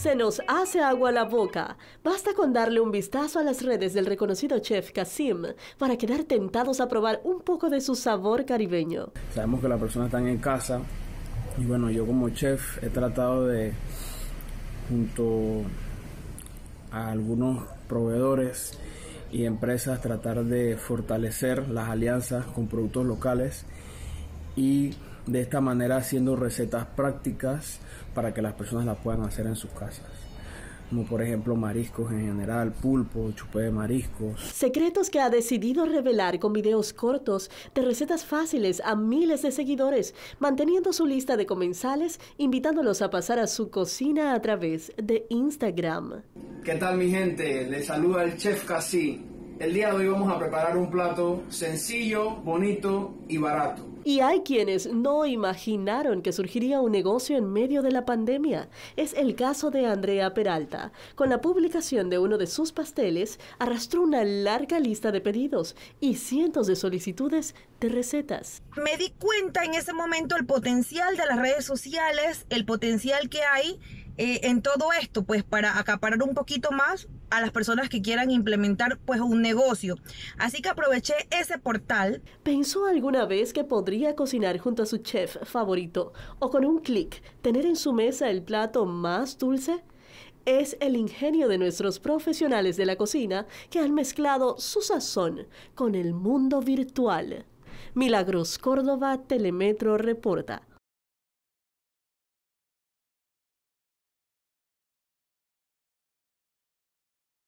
Se nos hace agua la boca. Basta con darle un vistazo a las redes del reconocido chef Kasim para quedar tentados a probar un poco de su sabor caribeño. Sabemos que las personas están en casa y bueno, yo como chef he tratado de, junto a algunos proveedores y empresas, tratar de fortalecer las alianzas con productos locales y de esta manera haciendo recetas prácticas para que las personas las puedan hacer en sus casas como por ejemplo mariscos en general, pulpo, chupé de mariscos. Secretos que ha decidido revelar con videos cortos de recetas fáciles a miles de seguidores, manteniendo su lista de comensales, invitándolos a pasar a su cocina a través de Instagram. ¿Qué tal mi gente? Les saluda el chef Cassi. El día de hoy vamos a preparar un plato sencillo, bonito y barato. Y hay quienes no imaginaron que surgiría un negocio en medio de la pandemia. Es el caso de Andrea Peralta. Con la publicación de uno de sus pasteles, arrastró una larga lista de pedidos y cientos de solicitudes de recetas. Me di cuenta en ese momento el potencial de las redes sociales, el potencial que hay eh, en todo esto, pues para acaparar un poquito más a las personas que quieran implementar pues un negocio. Así que aproveché ese portal. ¿Pensó alguna vez que podría cocinar junto a su chef favorito o con un clic tener en su mesa el plato más dulce? es el ingenio de nuestros profesionales de la cocina que han mezclado su sazón con el mundo virtual. Milagros Córdoba Telemetro reporta.